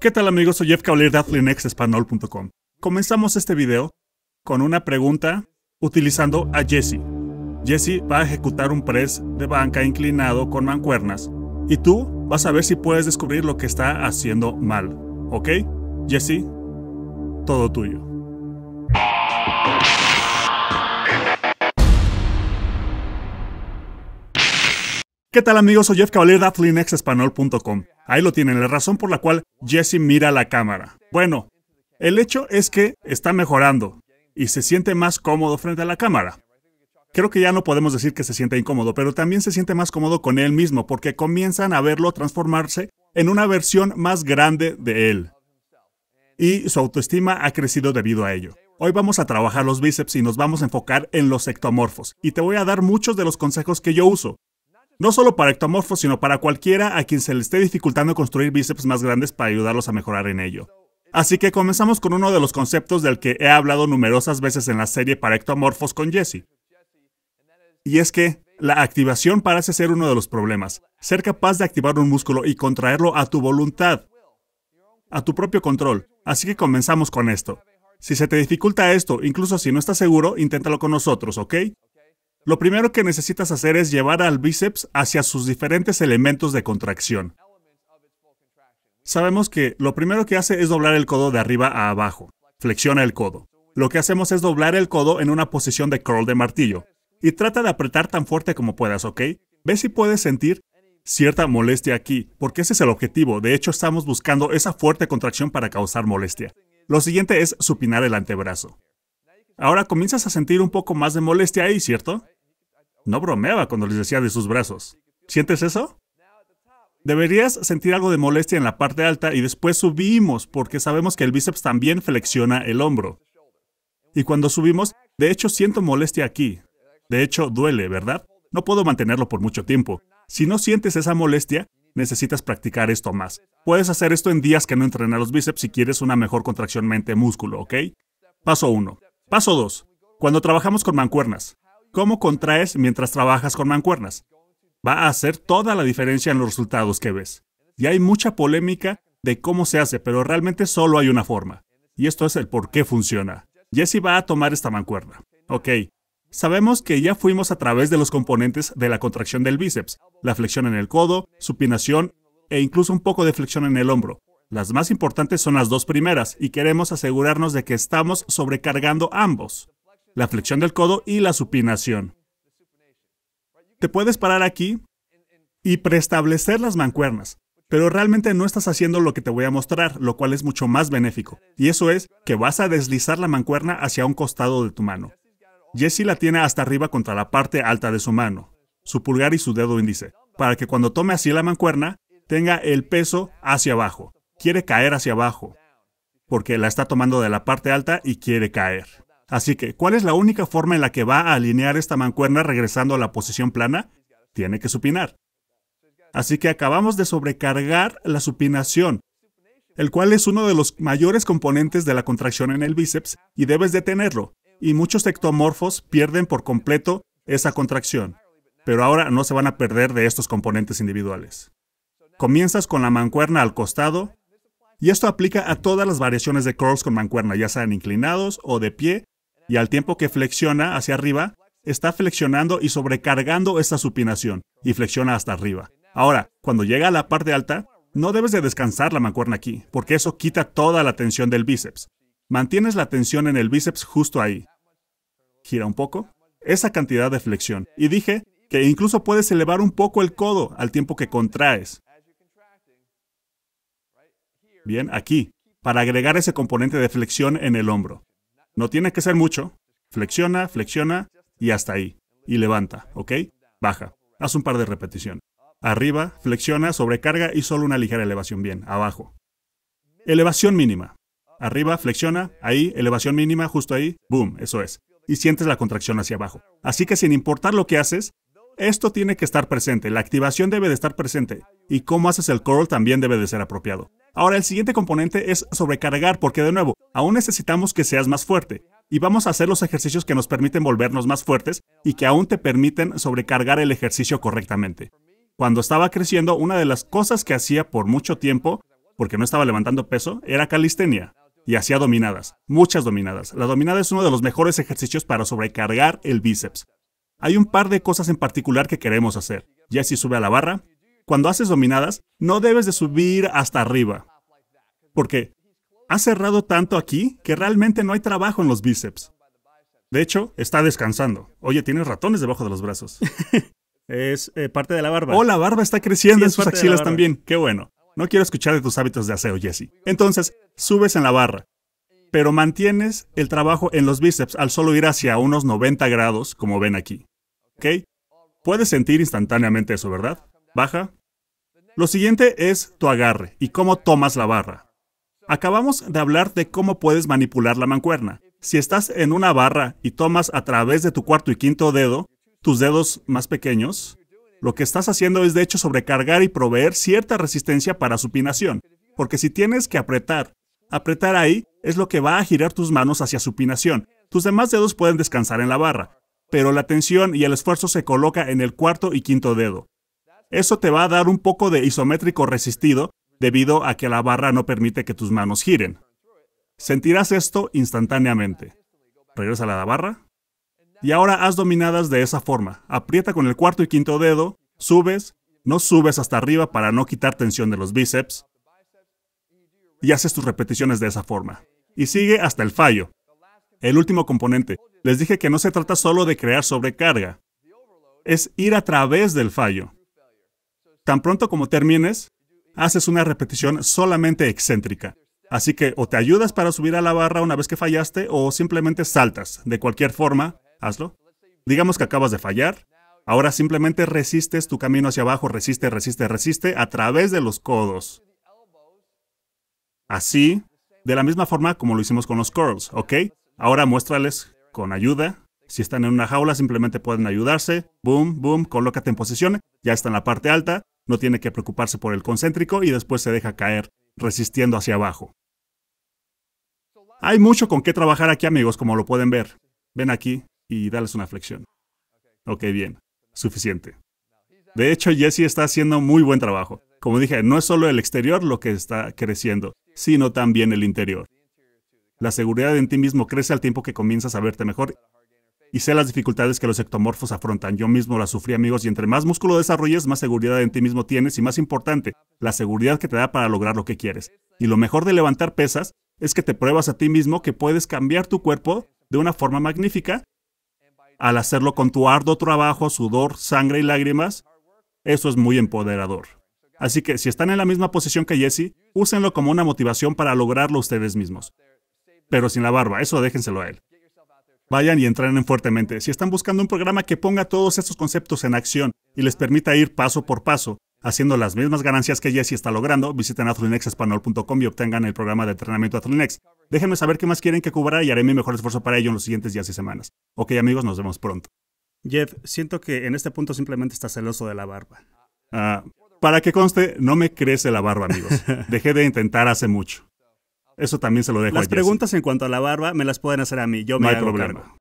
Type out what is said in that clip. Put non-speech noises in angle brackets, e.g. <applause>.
¿Qué tal amigos? Soy Jeff Cavaliere de Comenzamos este video con una pregunta utilizando a Jesse. Jesse va a ejecutar un press de banca inclinado con mancuernas y tú vas a ver si puedes descubrir lo que está haciendo mal. ¿Ok? Jesse, todo tuyo. ¿Qué tal amigos? Soy Jeff Cavalier de Aflinexespanol.com. Ahí lo tienen, la razón por la cual Jesse mira la cámara. Bueno, el hecho es que está mejorando y se siente más cómodo frente a la cámara. Creo que ya no podemos decir que se siente incómodo, pero también se siente más cómodo con él mismo porque comienzan a verlo transformarse en una versión más grande de él. Y su autoestima ha crecido debido a ello. Hoy vamos a trabajar los bíceps y nos vamos a enfocar en los ectomorfos. Y te voy a dar muchos de los consejos que yo uso no solo para ectomorfos, sino para cualquiera a quien se le esté dificultando construir bíceps más grandes para ayudarlos a mejorar en ello. Así que comenzamos con uno de los conceptos del que he hablado numerosas veces en la serie para ectomorfos con Jesse. Y es que la activación parece ser uno de los problemas. Ser capaz de activar un músculo y contraerlo a tu voluntad, a tu propio control. Así que comenzamos con esto. Si se te dificulta esto, incluso si no estás seguro, inténtalo con nosotros, ¿ok? Lo primero que necesitas hacer es llevar al bíceps hacia sus diferentes elementos de contracción. Sabemos que lo primero que hace es doblar el codo de arriba a abajo. Flexiona el codo. Lo que hacemos es doblar el codo en una posición de curl de martillo. Y trata de apretar tan fuerte como puedas, ¿ok? Ve si puedes sentir cierta molestia aquí, porque ese es el objetivo. De hecho, estamos buscando esa fuerte contracción para causar molestia. Lo siguiente es supinar el antebrazo. Ahora comienzas a sentir un poco más de molestia ahí, ¿cierto? No bromeaba cuando les decía de sus brazos. ¿Sientes eso? Deberías sentir algo de molestia en la parte alta y después subimos porque sabemos que el bíceps también flexiona el hombro. Y cuando subimos, de hecho siento molestia aquí. De hecho, duele, ¿verdad? No puedo mantenerlo por mucho tiempo. Si no sientes esa molestia, necesitas practicar esto más. Puedes hacer esto en días que no entrenas los bíceps si quieres una mejor contracción mente-músculo, ¿ok? Paso 1. Paso 2. Cuando trabajamos con mancuernas, cómo contraes mientras trabajas con mancuernas. Va a hacer toda la diferencia en los resultados que ves. Y hay mucha polémica de cómo se hace, pero realmente solo hay una forma. Y esto es el por qué funciona. Jesse va a tomar esta mancuerna. Ok, Sabemos que ya fuimos a través de los componentes de la contracción del bíceps, la flexión en el codo, supinación e incluso un poco de flexión en el hombro. Las más importantes son las dos primeras y queremos asegurarnos de que estamos sobrecargando ambos la flexión del codo y la supinación. Te puedes parar aquí y preestablecer las mancuernas, pero realmente no estás haciendo lo que te voy a mostrar, lo cual es mucho más benéfico. Y eso es que vas a deslizar la mancuerna hacia un costado de tu mano. Jesse la tiene hasta arriba contra la parte alta de su mano, su pulgar y su dedo índice, para que cuando tome así la mancuerna, tenga el peso hacia abajo. Quiere caer hacia abajo, porque la está tomando de la parte alta y quiere caer. Así que, ¿cuál es la única forma en la que va a alinear esta mancuerna regresando a la posición plana? Tiene que supinar. Así que acabamos de sobrecargar la supinación, el cual es uno de los mayores componentes de la contracción en el bíceps y debes detenerlo. Y muchos ectomorfos pierden por completo esa contracción, pero ahora no se van a perder de estos componentes individuales. Comienzas con la mancuerna al costado, y esto aplica a todas las variaciones de curls con mancuerna, ya sean inclinados o de pie y al tiempo que flexiona hacia arriba, está flexionando y sobrecargando esa supinación y flexiona hasta arriba. Ahora, cuando llega a la parte alta, no debes de descansar la mancuerna aquí, porque eso quita toda la tensión del bíceps. Mantienes la tensión en el bíceps justo ahí. Gira un poco, esa cantidad de flexión. Y dije que incluso puedes elevar un poco el codo al tiempo que contraes. Bien, aquí, para agregar ese componente de flexión en el hombro. No tiene que ser mucho. Flexiona, flexiona y hasta ahí. Y levanta, ¿ok? Baja. Haz un par de repeticiones. Arriba, flexiona, sobrecarga y solo una ligera elevación. Bien, abajo. Elevación mínima. Arriba, flexiona, ahí, elevación mínima, justo ahí, boom, eso es. Y sientes la contracción hacia abajo. Así que sin importar lo que haces, esto tiene que estar presente, la activación debe de estar presente y cómo haces el curl también debe de ser apropiado. Ahora el siguiente componente es sobrecargar porque de nuevo, aún necesitamos que seas más fuerte. Y vamos a hacer los ejercicios que nos permiten volvernos más fuertes y que aún te permiten sobrecargar el ejercicio correctamente. Cuando estaba creciendo, una de las cosas que hacía por mucho tiempo, porque no estaba levantando peso, era calistenia. Y hacía dominadas, muchas dominadas. La dominada es uno de los mejores ejercicios para sobrecargar el bíceps. Hay un par de cosas en particular que queremos hacer. Jesse sube a la barra, cuando haces dominadas, no debes de subir hasta arriba. Porque Has cerrado tanto aquí que realmente no hay trabajo en los bíceps. De hecho, está descansando. Oye, tienes ratones debajo de los brazos. <laughs> es eh, parte de la barba. Oh, la barba está creciendo en sus axilas también. Qué bueno. No quiero escuchar de tus hábitos de aseo, Jesse. Entonces, subes en la barra, pero mantienes el trabajo en los bíceps al solo ir hacia unos 90 grados, como ven aquí. ¿Ok? Puedes sentir instantáneamente eso, ¿verdad? Baja, lo siguiente es tu agarre y cómo tomas la barra. Acabamos de hablar de cómo puedes manipular la mancuerna. Si estás en una barra y tomas a través de tu cuarto y quinto dedo, tus dedos más pequeños, lo que estás haciendo es de hecho sobrecargar y proveer cierta resistencia para supinación, porque si tienes que apretar, apretar ahí es lo que va a girar tus manos hacia supinación. Tus demás dedos pueden descansar en la barra, pero la tensión y el esfuerzo se coloca en el cuarto y quinto dedo. Eso te va a dar un poco de isométrico resistido debido a que la barra no permite que tus manos giren. Sentirás esto instantáneamente. Regresa a la barra. Y ahora haz dominadas de esa forma. Aprieta con el cuarto y quinto dedo, subes, no subes hasta arriba para no quitar tensión de los bíceps. Y haces tus repeticiones de esa forma. Y sigue hasta el fallo. El último componente. Les dije que no se trata solo de crear sobrecarga. Es ir a través del fallo. Tan pronto como termines, haces una repetición solamente excéntrica. Así que o te ayudas para subir a la barra una vez que fallaste o simplemente saltas. De cualquier forma, hazlo. Digamos que acabas de fallar. Ahora simplemente resistes tu camino hacia abajo, resiste, resiste, resiste a través de los codos. Así, de la misma forma como lo hicimos con los curls, ¿ok? Ahora muéstrales con ayuda. Si están en una jaula, simplemente pueden ayudarse. Boom, boom, colócate en posición. Ya está en la parte alta no tiene que preocuparse por el concéntrico y después se deja caer, resistiendo hacia abajo. Hay mucho con qué trabajar aquí, amigos, como lo pueden ver. Ven aquí y dales una flexión. Ok, bien. Suficiente. De hecho, Jesse está haciendo muy buen trabajo. Como dije, no es solo el exterior lo que está creciendo, sino también el interior. La seguridad en ti mismo crece al tiempo que comienzas a verte mejor y sé las dificultades que los ectomorfos afrontan. Yo mismo las sufrí, amigos, y entre más músculo desarrolles, más seguridad en ti mismo tienes y más importante, la seguridad que te da para lograr lo que quieres. Y lo mejor de levantar pesas es que te pruebas a ti mismo que puedes cambiar tu cuerpo de una forma magnífica al hacerlo con tu arduo trabajo, sudor, sangre y lágrimas. Eso es muy empoderador. Así que si están en la misma posición que Jesse, úsenlo como una motivación para lograrlo ustedes mismos. Pero sin la barba, eso déjenselo a él vayan y entrenen fuertemente. Si están buscando un programa que ponga todos estos conceptos en acción y les permita ir paso por paso, haciendo las mismas ganancias que Jesse está logrando, visiten athlinexespanol.com y obtengan el programa de entrenamiento Athlinex. Déjenme saber qué más quieren que cubra y haré mi mejor esfuerzo para ello en los siguientes días y semanas. Ok amigos, nos vemos pronto. Jeff, siento que en este punto simplemente está celoso de la barba. Ah, para que conste, no me crece la barba, amigos. <laughs> Dejé de intentar hace mucho. Eso también se lo dejo Las preguntas en cuanto a la barba me las pueden hacer a mí. Yo me no hay problema.